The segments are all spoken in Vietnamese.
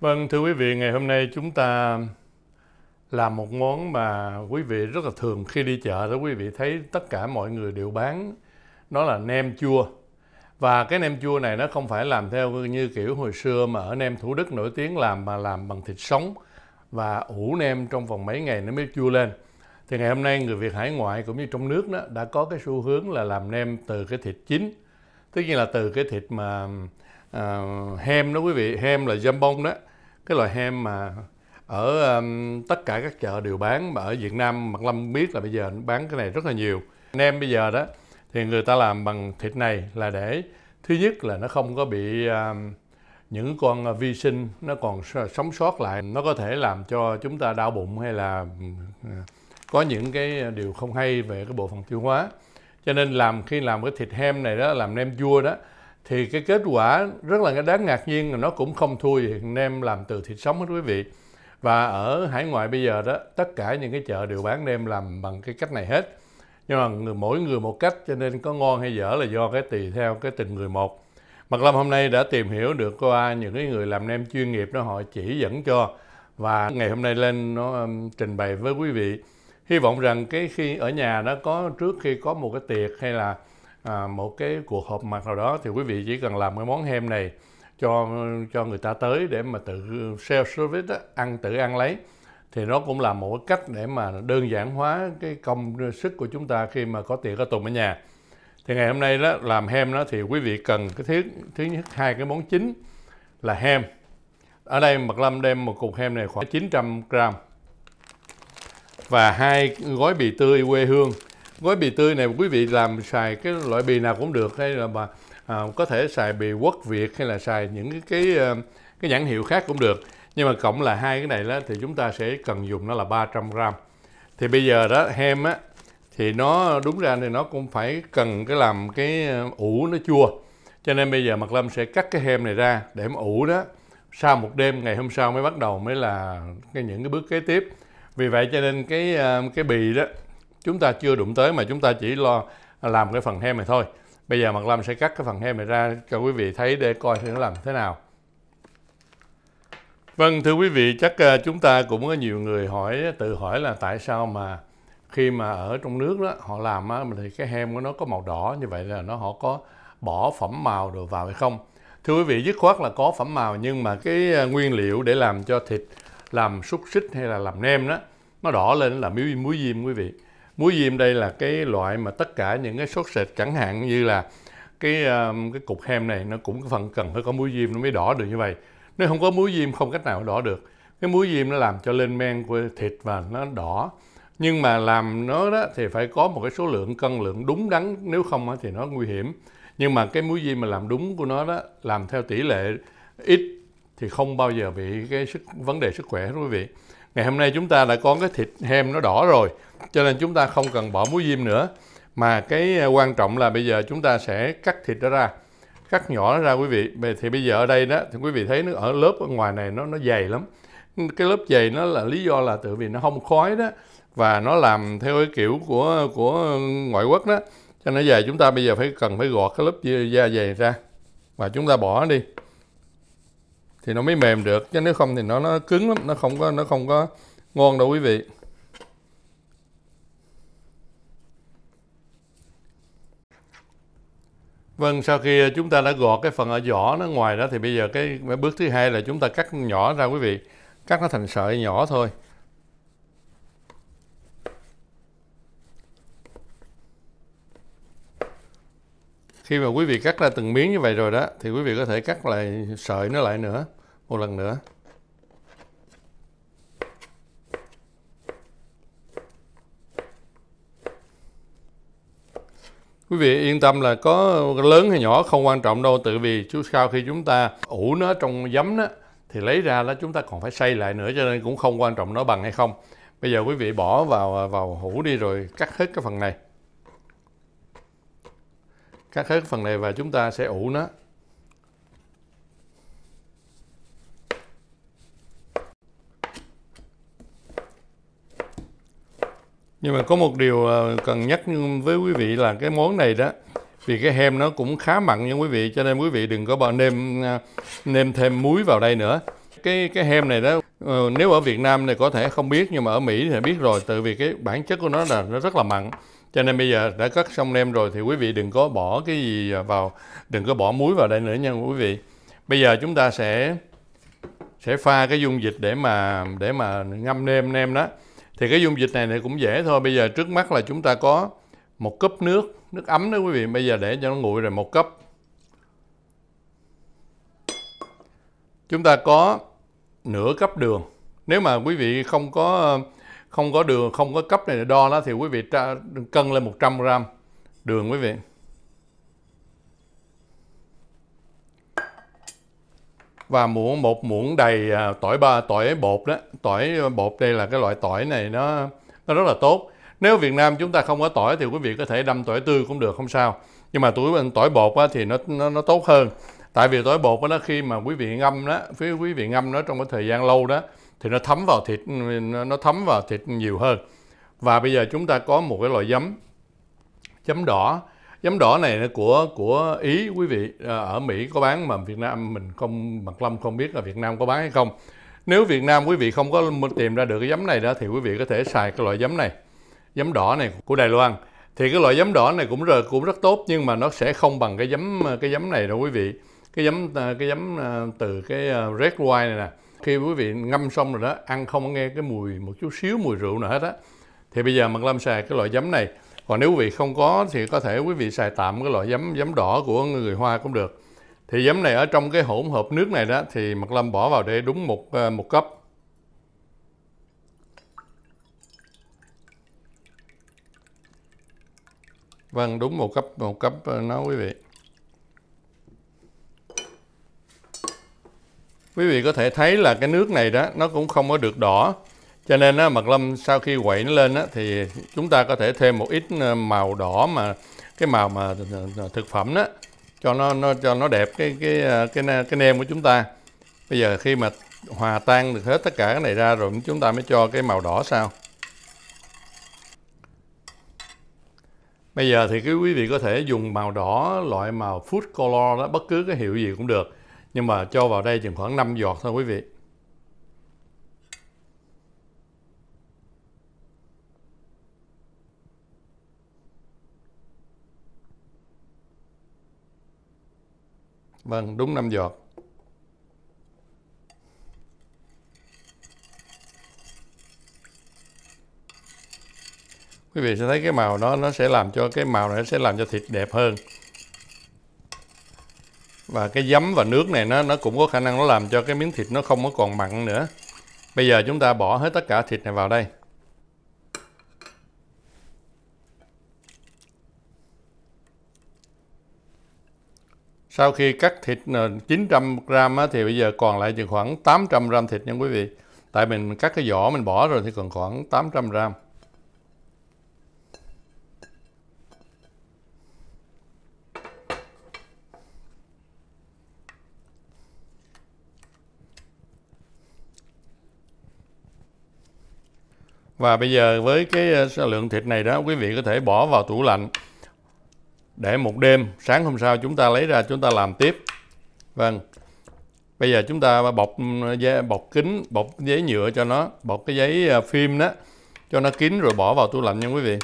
Vâng, thưa quý vị, ngày hôm nay chúng ta làm một món mà quý vị rất là thường khi đi chợ đó quý vị thấy tất cả mọi người đều bán nó là nem chua. Và cái nem chua này nó không phải làm theo như kiểu hồi xưa mà ở nem Thủ Đức nổi tiếng làm mà làm bằng thịt sống và ủ nem trong vòng mấy ngày nó mới chua lên. Thì ngày hôm nay người Việt hải ngoại cũng như trong nước đó đã có cái xu hướng là làm nem từ cái thịt chín. Tất nhiên là từ cái thịt mà à, hem đó quý vị, hem là bông đó cái loại hem mà ở um, tất cả các chợ đều bán mà ở Việt Nam Mặt Lâm biết là bây giờ bán cái này rất là nhiều nem bây giờ đó thì người ta làm bằng thịt này là để thứ nhất là nó không có bị um, những con uh, vi sinh nó còn sống sót lại nó có thể làm cho chúng ta đau bụng hay là um, có những cái điều không hay về cái bộ phận tiêu hóa cho nên làm khi làm cái thịt hem này đó làm nem chua đó thì cái kết quả rất là đáng ngạc nhiên là nó cũng không thua gì Việt làm từ thịt sống hết quý vị và ở hải ngoại bây giờ đó tất cả những cái chợ đều bán nem làm bằng cái cách này hết nhưng mà người, mỗi người một cách cho nên có ngon hay dở là do cái tùy theo cái tình người một Mật Lâm hôm nay đã tìm hiểu được qua những cái người làm nem chuyên nghiệp đó họ chỉ dẫn cho và ngày hôm nay lên nó um, trình bày với quý vị hy vọng rằng cái khi ở nhà nó có trước khi có một cái tiệc hay là à, một cái cuộc họp mặt nào đó thì quý vị chỉ cần làm cái món hem này cho cho người ta tới để mà tự self service đó, ăn tự ăn lấy thì nó cũng là một cách để mà đơn giản hóa cái công sức của chúng ta khi mà có tiền có tùng ở nhà thì ngày hôm nay đó làm hem đó thì quý vị cần cái thứ thứ nhất hai cái món chính là hem ở đây mật lâm đem một cục hem này khoảng 900 gram và hai gói bì tươi quê hương gói bì tươi này quý vị làm xài cái loại bì nào cũng được hay là mà à, có thể xài bì quốc việt hay là xài những cái cái, ờ, cái nhãn hiệu khác cũng được nhưng mà cộng là hai cái này đó thì chúng ta sẽ cần dùng nó là 300 gram thì bây giờ đó hem á thì nó đúng ra thì nó cũng phải cần cái làm cái ờ, ủ nó chua cho nên bây giờ mặt lâm sẽ cắt cái hem này ra để mà ủ đó sau một đêm ngày hôm sau mới bắt đầu mới là cái những cái bước kế tiếp vì vậy cho nên cái ờ, cái bì đó chúng ta chưa đụng tới mà chúng ta chỉ lo làm cái phần hem này thôi bây giờ mặt lâm sẽ cắt cái phần hem này ra cho quý vị thấy để coi thì nó làm thế nào vâng thưa quý vị chắc ờ, chúng ta cũng có nhiều người hỏi tự hỏi là tại sao mà khi mà ở trong nước đó họ làm á, thì cái hem của nó có màu đỏ như vậy là nó họ có bỏ phẩm màu đồ vào hay không thưa quý vị dứt khoát là có phẩm màu nhưng mà cái ờ, nguyên liệu để làm cho thịt làm xúc xích hay là làm nem đó nó đỏ lên là muối diêm quý vị muối diêm đây là cái loại mà tất cả những cái sốt sệt chẳng hạn như là cái um, cái cục hem này nó cũng phần cần phải có muối diêm nó mới đỏ được như vậy nếu không có muối diêm không cách nào đỏ được cái muối diêm nó làm cho lên men của thịt và nó đỏ nhưng mà làm nó đó thì phải có một cái số lượng cân lượng đúng đắn nếu không thì nó nguy hiểm nhưng mà cái muối diêm mà làm đúng của nó đó làm theo tỷ lệ ít thì không bao giờ bị cái sức vấn đề sức khỏe quý vị ngày hôm nay chúng ta đã có cái thịt hem nó đỏ rồi cho nên chúng ta không cần bỏ muối diêm nữa mà cái à, quan trọng là bây giờ chúng ta sẽ cắt thịt đó ra cắt nhỏ nó ra quý vị thì bây giờ ở đây đó thì quý vị thấy nó ở lớp ở ngoài này nó nó dày lắm cái lớp dày nó là lý do là tự vì nó không khói đó và nó làm theo cái kiểu của của ngoại quốc đó cho nên dày chúng ta bây giờ phải cần phải gọt cái lớp da dày ra và chúng ta bỏ nó đi thì nó mới mềm được chứ nếu không thì nó nó cứng lắm nó không có nó không có ngon đâu quý vị Vâng, sau khi chúng ta đã gọt cái phần ở vỏ nó ngoài đó thì bây giờ cái bước thứ hai là chúng ta cắt nhỏ ra quý vị. Cắt nó thành sợi nhỏ thôi. khi mà quý vị cắt ra từng miếng như vậy rồi đó thì quý vị có thể cắt lại sợi nó lại nữa một lần nữa quý vị yên tâm là có lớn hay nhỏ không quan trọng đâu tự vì chú sau khi chúng ta ủ nó trong giấm đó thì lấy ra đó chúng ta còn phải xay lại nữa cho nên cũng không quan trọng nó bằng hay không bây giờ quý vị bỏ vào vào hũ đi rồi cắt hết cái phần này cắt hết phần này và chúng ta sẽ ủ nó nhưng mà có một điều ờ, cần nhắc với quý vị là cái món này đó vì cái hem nó cũng khá mặn nha quý vị cho nên quý vị đừng có bỏ nêm ờ, nêm thêm muối vào đây nữa cái cái hem này đó ờ, nếu ở Việt Nam này có thể không biết nhưng mà ở Mỹ thì biết rồi tự vì cái bản chất của nó là nó rất là mặn cho nên bây giờ đã cắt xong nem rồi thì quý vị đừng có bỏ cái gì vào đừng có bỏ muối vào đây nữa nha quý vị bây giờ chúng ta sẽ sẽ pha cái dung dịch để mà để mà ngâm nem nem đó thì cái dung dịch này này cũng dễ thôi bây giờ trước mắt là chúng ta có một cốc nước nước ấm đó quý vị bây giờ để cho nó nguội rồi một cốc chúng ta có nửa cốc đường nếu mà quý vị không có không có đường không có cấp này để đo đó thì quý vị tra, cân lên 100 gram đường quý vị và muỗng một muỗng đầy à, tỏi ba tỏi bột đó tỏi bột đây là cái loại tỏi này nó nó rất là tốt nếu Việt Nam chúng ta không có tỏi thì quý vị có thể đâm tỏi tươi cũng được không sao nhưng mà tuổi tỏi bột á, thì nó, nó nó tốt hơn tại vì tỏi bột đó, khi mà quý vị ngâm đó phía quý vị ngâm nó trong cái thời gian lâu đó thì nó thấm vào thịt nó thấm vào thịt nhiều hơn và bây giờ chúng ta có một cái loại giấm giấm đỏ giấm đỏ này là của của ý quý vị à, ở mỹ có bán mà việt nam mình không mặt lâm không biết là việt nam có bán hay không nếu việt nam quý vị không có tìm ra được cái giấm này đó thì quý vị có thể xài cái loại giấm này giấm đỏ này của đài loan thì cái loại giấm đỏ này cũng rất cũng rất tốt nhưng mà nó sẽ không bằng cái giấm cái giấm này đâu quý vị cái giấm à, cái giấm à, từ cái red wine này nè khi quý vị ngâm xong rồi đó ăn không nghe cái mùi một chút xíu mùi rượu nữa hết á thì bây giờ mật lâm xài cái loại giấm này còn nếu quý vị không có thì có thể quý vị xài tạm cái loại giấm giấm đỏ của người hoa cũng được thì giấm này ở trong cái hỗn hợp nước này đó thì mật lâm bỏ vào để đúng một ờ, một cốc vâng đúng một cấp một cấp ờ, nó quý vị quý vị có thể thấy là cái nước này đó nó cũng không có được đỏ cho nên á, mật lâm sau khi quậy nó lên á, thì chúng ta có thể thêm một ít ờ, màu đỏ mà cái màu mà ờ, ờ, thực phẩm đó cho nó, nó cho nó đẹp cái cái cái cái nem của chúng ta bây giờ khi mà hòa tan được hết tất cả cái này ra rồi chúng ta mới cho cái màu đỏ sao bây giờ thì quý vị có thể dùng màu đỏ loại màu food color đó bất cứ cái hiệu gì cũng được nhưng mà cho vào đây chừng khoảng 5 giọt thôi quý vị Vâng, đúng 5 giọt. Quý vị sẽ thấy cái màu nó nó sẽ làm cho cái màu này nó sẽ làm cho thịt đẹp hơn và cái giấm và nước này nó nó cũng có khả năng nó làm cho cái miếng thịt nó không có còn mặn nữa bây giờ chúng ta bỏ hết tất cả thịt này vào đây sau khi cắt thịt 900 ờ, g thì bây giờ còn lại chừng khoảng 800 gram thịt nha quý vị tại mình cắt cái vỏ mình bỏ rồi thì còn khoảng 800 gram và bây giờ với cái ờ, lượng thịt này đó quý vị có thể bỏ vào tủ lạnh để một đêm sáng hôm sau chúng ta lấy ra chúng ta làm tiếp vâng bây giờ chúng ta bọc ừ, bọc kính bọc giấy nhựa cho nó bọc cái giấy ờ, phim đó cho nó kín rồi bỏ vào tủ lạnh nha quý vị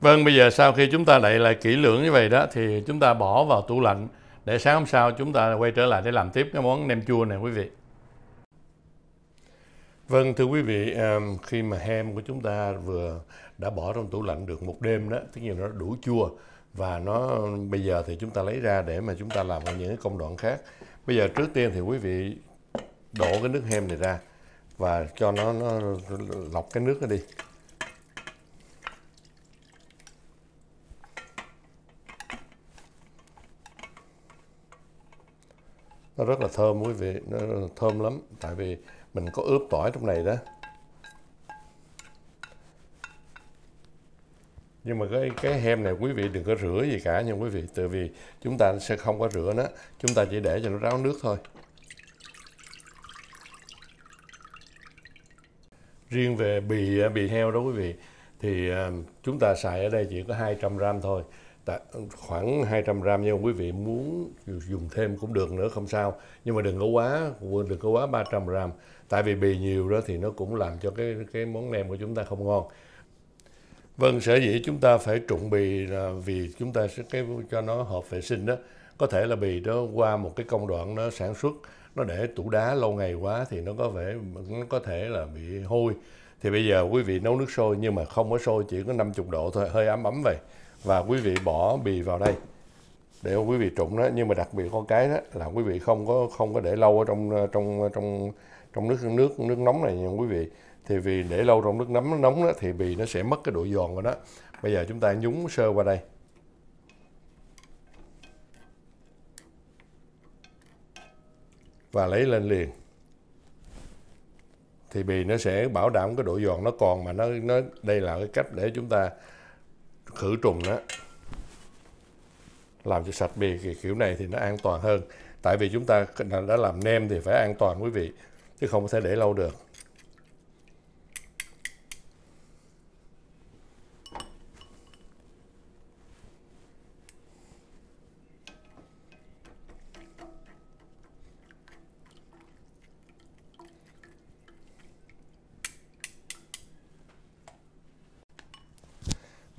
vâng bây giờ sau khi chúng ta đậy lại kỹ lưỡng như vậy đó thì chúng ta bỏ vào tủ lạnh để sáng hôm sau chúng ta quay trở lại để làm tiếp cái món nem chua này quý vị Vâng, thưa quý vị, khi mà hem của chúng ta vừa đã bỏ trong tủ lạnh được một đêm đó, tất nhiên nó đủ chua và nó bây giờ thì chúng ta lấy ra để mà chúng ta làm những cái công đoạn khác. Bây giờ trước tiên thì quý vị đổ cái nước hem này ra và cho nó, nó lọc cái nước nó đi. Nó rất là thơm quý vị, nó thơm lắm tại vì mình có ướp tỏi trong này đó nhưng mà cái cái hem này quý vị đừng có rửa gì cả nha quý vị tại vì chúng ta sẽ không có rửa nó chúng ta chỉ để cho nó ráo nước thôi riêng về bì bì heo đó quý vị thì à, chúng ta xài ở đây chỉ có 200 gram thôi khoảng 200 gram nhưng quý vị muốn dùng thêm cũng được nữa không sao nhưng mà đừng có quá đừng có quá 300 gram tại vì bì nhiều đó thì nó cũng làm cho cái cái món nem của chúng ta không ngon vâng sở dĩ chúng ta phải trụng bì là vì chúng ta sẽ cái cho nó hợp vệ sinh đó có thể là bì đó qua một cái công đoạn nó sản xuất nó để tủ đá lâu ngày quá thì nó có vẻ nó có thể là bị hôi thì bây giờ quý vị nấu nước sôi nhưng mà không có sôi chỉ có 50 độ thôi hơi ấm ấm vậy và quý vị bỏ bì vào đây để quý vị trụng đó nhưng mà đặc biệt có cái đó là quý vị không có không có để lâu ở trong trong trong trong nước nước nước nóng này nha quý vị thì vì để lâu trong nước nấm nóng đó thì bì nó sẽ mất cái độ giòn rồi đó bây giờ chúng ta nhúng sơ qua đây và lấy lên liền thì bì nó sẽ bảo đảm cái độ giòn nó còn mà nó nó đây là cái cách để chúng ta khử trùng đó làm cho sạch bề thì kiểu này thì nó an toàn hơn tại vì chúng ta đã làm nem thì phải an toàn quý vị chứ không có thể để lâu được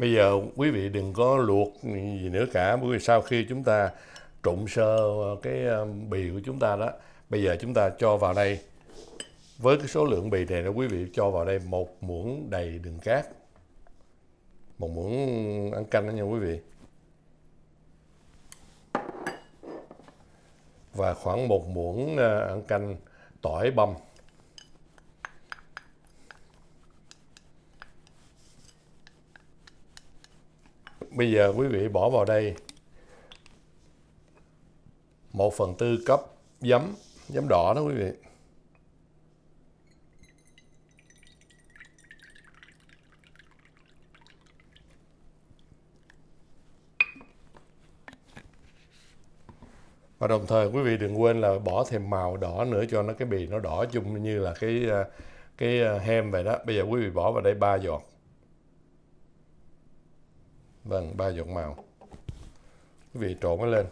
bây giờ quý vị đừng có luộc gì nữa cả bởi vì sau khi chúng ta trụng sơ ờ, cái ờ, bì của chúng ta đó bây giờ chúng ta cho vào đây với cái số lượng bì này đó quý vị cho vào đây một muỗng đầy đường cát một muỗng ăn canh đó nha quý vị và khoảng một muỗng ờ, ăn canh tỏi băm bây giờ quý vị bỏ vào đây 1 phần tư cấp giấm giấm đỏ đó quý vị và đồng thời quý vị đừng quên là bỏ thêm màu đỏ nữa cho nó cái bì nó đỏ chung như là cái à, cái à, hem vậy đó bây giờ quý vị bỏ vào đây ba giọt vâng ba giọt màu quý vị trộn nó lên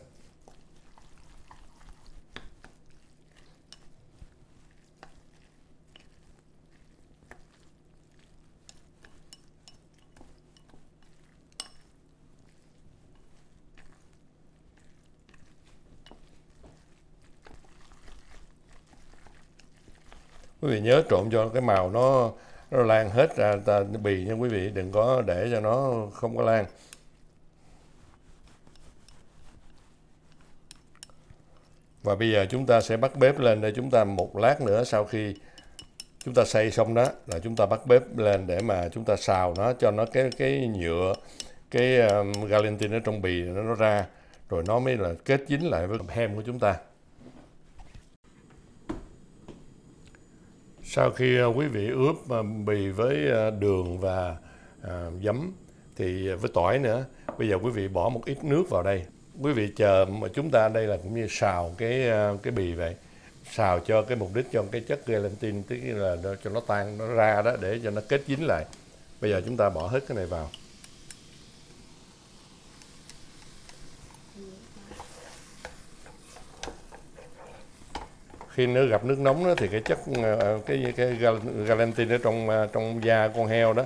quý vị nhớ trộn cho cái màu nó nó lan hết ra ta bì nha quý vị đừng có để cho nó không có lan và bây giờ chúng ta sẽ bắt bếp lên để chúng ta một lát nữa sau khi chúng ta xay xong đó là chúng ta bắt bếp lên để mà chúng ta xào nó cho nó cái cái nhựa cái um, galantin ở trong bì nó, nó ra rồi nó mới là kết dính lại với hem của chúng ta Sau khi à, quý vị ướp bì à, với à, đường và giấm thì với tỏi nữa, bây giờ quý vị bỏ một ít nước vào đây. Quý vị chờ mà chúng ta đây là cũng như xào cái cái bì vậy. Xào cho cái mục đích cho cái chất gelatin tức là cho nó tan nó ra đó để cho nó kết dính lại. Bây giờ chúng ta bỏ hết cái này vào. khi nó gặp nước nóng đó thì cái chất ờ, ờ, cái cái galantin ở trong ờ, trong da con heo đó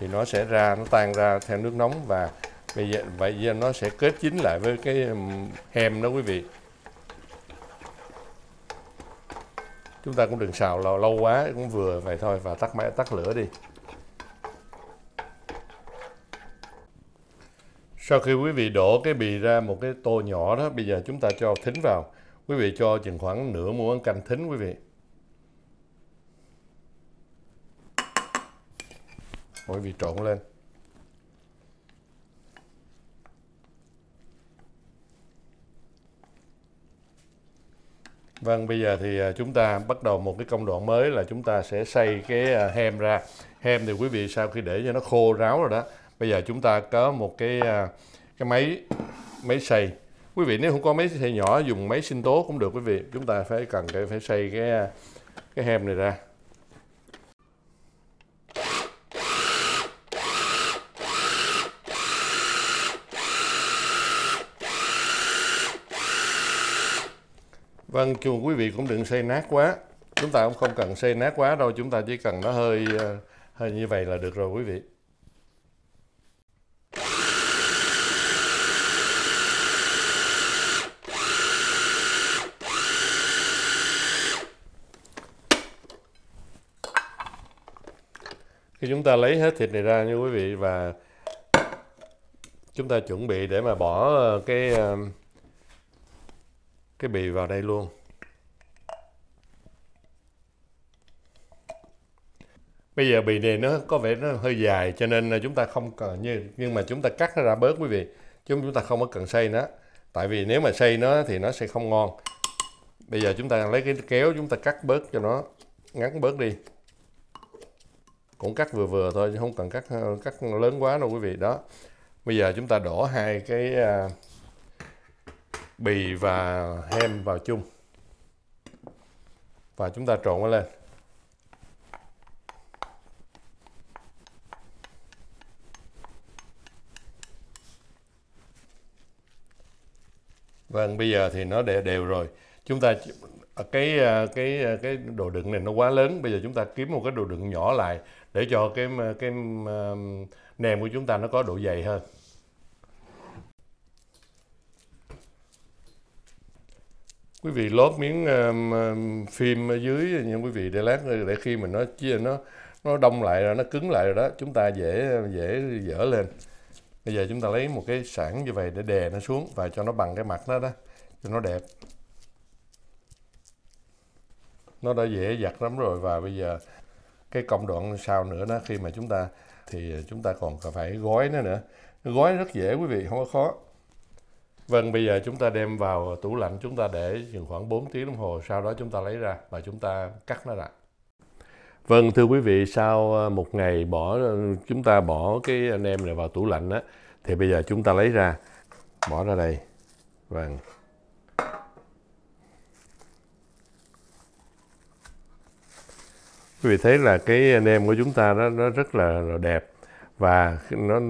thì nó sẽ ra nó tan ra theo nước nóng và bây giờ vậy giờ nó sẽ kết chín lại với cái hem đó quý vị chúng ta cũng đừng xào lâu, lâu quá cũng vừa vậy thôi và tắt máy tắt lửa đi sau khi quý vị đổ cái bì ra một cái tô nhỏ đó bây giờ chúng ta cho thính vào Quý vị cho chừng khoảng nửa muỗng canh thính quý vị. Quý vị trộn lên. Vâng, bây giờ thì à, chúng ta bắt đầu một cái công đoạn mới là chúng ta sẽ xay cái à, hem ra. Hem thì quý vị sau khi để cho nó khô ráo rồi đó. Bây giờ chúng ta có một cái à, cái máy máy xay quý vị nếu không có máy xay nhỏ dùng máy sinh tố cũng được quý vị chúng ta phải cần cái phải xây cái cái hem này ra Vâng, chuồng quý vị cũng đừng xây nát quá. Chúng ta cũng không cần xây nát quá đâu, chúng ta chỉ cần nó hơi ờ, hơi như vậy là được rồi quý vị. khi chúng ta lấy hết thịt này ra như quý vị và chúng ta chuẩn bị để mà bỏ ờ, cái ờ, cái bì vào đây luôn bây giờ bì này nó có vẻ nó hơi dài cho nên ờ, chúng ta không cần như nhưng mà chúng ta cắt nó ra bớt quý vị chúng chúng ta không có cần xây nó tại vì nếu mà xây nó thì nó sẽ không ngon bây giờ chúng ta lấy cái kéo chúng ta cắt bớt cho nó ngắn bớt đi cũng cắt vừa vừa thôi chứ không cần cắt ờ, cắt lớn quá đâu quý vị đó bây giờ chúng ta đổ hai cái ờ, bì và hem vào chung và chúng ta trộn nó lên vâng bây giờ thì nó đều đều rồi chúng ta Ờ, cái ờ, cái ờ, cái đồ đựng này nó quá lớn bây giờ chúng ta kiếm một cái đồ đựng nhỏ lại để cho cái cái nềm của chúng ta nó có độ dày hơn quý vị lót miếng um, phim ở dưới nha quý vị để lát để khi mình nó chia nó nó đông lại rồi nó cứng lại rồi đó chúng ta dễ dễ dở lên bây giờ chúng ta lấy một cái sản như vậy để đè nó xuống và cho nó bằng cái mặt đó đó cho nó đẹp nó đã dễ dặt lắm rồi và bây giờ cái công đoạn sau nữa đó khi mà chúng ta thì chúng ta còn phải gói nó nữa gói rất dễ quý vị không có khó vâng bây giờ chúng ta đem vào tủ lạnh chúng ta để chừng khoảng 4 tiếng đồng hồ sau đó chúng ta lấy ra và chúng ta cắt nó lại vâng thưa quý vị sau ờ, một ngày bỏ ờ, chúng ta bỏ cái anh em này vào tủ lạnh á thì bây giờ chúng ta lấy ra bỏ ra đây vâng quý vị thấy là cái nem của chúng ta nó nó rất là, là đẹp và nó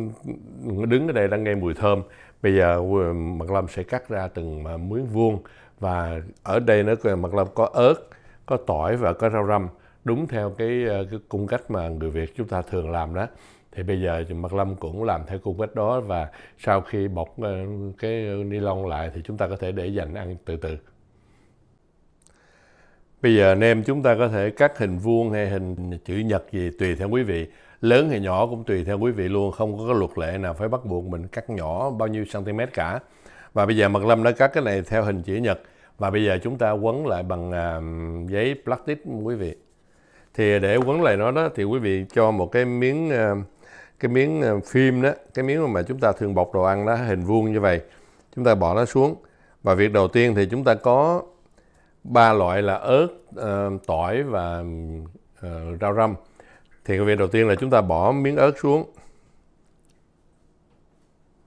đứng ở đây đang nghe mùi thơm bây giờ ừ, mặt lâm sẽ cắt ra từng à, miếng vuông và ở đây nó mặt lâm có ớt có tỏi và có rau răm đúng theo cái, à, cái cung cách mà người việt chúng ta thường làm đó thì bây giờ mặt lâm cũng làm theo cung cách đó và sau khi bọc à, cái ni lông lại thì chúng ta có thể để dành ăn từ từ Bây giờ anh em chúng ta có thể cắt hình vuông hay hình chữ nhật gì tùy theo quý vị. Lớn hay nhỏ cũng tùy theo quý vị luôn, không có luật lệ nào phải bắt buộc mình cắt nhỏ bao nhiêu cm cả. Và bây giờ Mật Lâm đã cắt cái này theo hình chữ nhật và bây giờ chúng ta quấn lại bằng à, giấy plastic quý vị. Thì để quấn lại nó đó thì quý vị cho một cái miếng à, cái miếng à, phim đó, cái miếng mà chúng ta thường bọc đồ ăn đó hình vuông như vậy. Chúng ta bỏ nó xuống và việc đầu tiên thì chúng ta có ba loại là ớt ờ, tỏi và ờ, rau răm thì cái việc đầu tiên là chúng ta bỏ miếng ớt xuống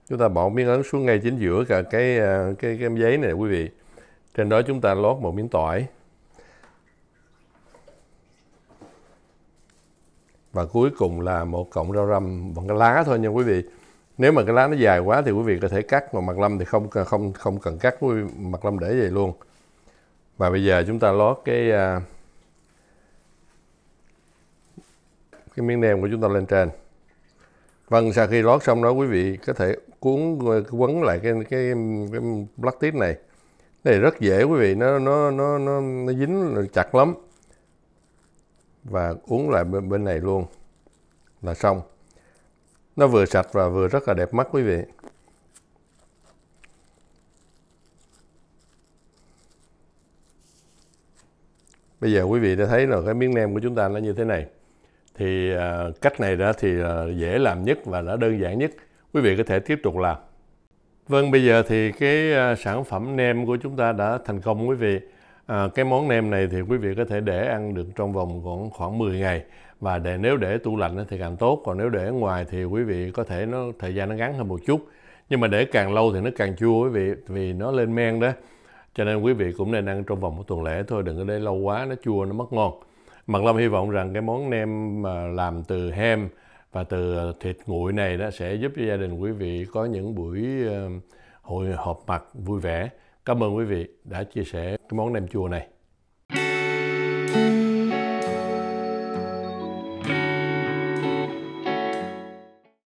chúng ta bỏ miếng ớt xuống ngay chính giữa cả cái ờ, cái cái giấy này quý vị trên đó chúng ta lót một miếng tỏi và cuối cùng là một cọng rau răm bằng cái lá thôi nha quý vị nếu mà cái lá nó dài quá thì quý vị có thể cắt mà mặt lâm thì không không không cần cắt quý vị. mặt lâm để vậy luôn và bây giờ chúng ta lót cái à, cái miếng nem của chúng ta lên trên vâng sau khi lót xong đó quý vị có thể cuốn quấn lại cái cái cái plastic tip này cái này rất dễ quý vị nó nó nó nó, nó dính chặt lắm và uống lại bên, bên này luôn là xong nó vừa sạch và vừa rất là đẹp mắt quý vị bây giờ quý vị đã thấy là cái miếng nem của chúng ta nó như thế này thì à, cách này đó thì à, dễ làm nhất và nó đơn giản nhất quý vị có thể tiếp tục làm vâng bây giờ thì cái à, sản phẩm nem của chúng ta đã thành công quý vị à, cái món nem này thì quý vị có thể để ăn được trong vòng khoảng khoảng 10 ngày và để nếu để tủ lạnh thì càng tốt còn nếu để ngoài thì quý vị có thể nó thời gian nó ngắn hơn một chút nhưng mà để càng lâu thì nó càng chua quý vị vì nó lên men đó cho nên quý vị cũng nên ăn trong vòng một tuần lễ thôi đừng có để lâu quá nó chua nó mất ngon mặt lâm hy vọng rằng cái món nem mà làm từ hem và từ thịt nguội này nó sẽ giúp cho gia đình quý vị có những buổi ờ, hội họp mặt vui vẻ cảm ơn quý vị đã chia sẻ cái món nem chua này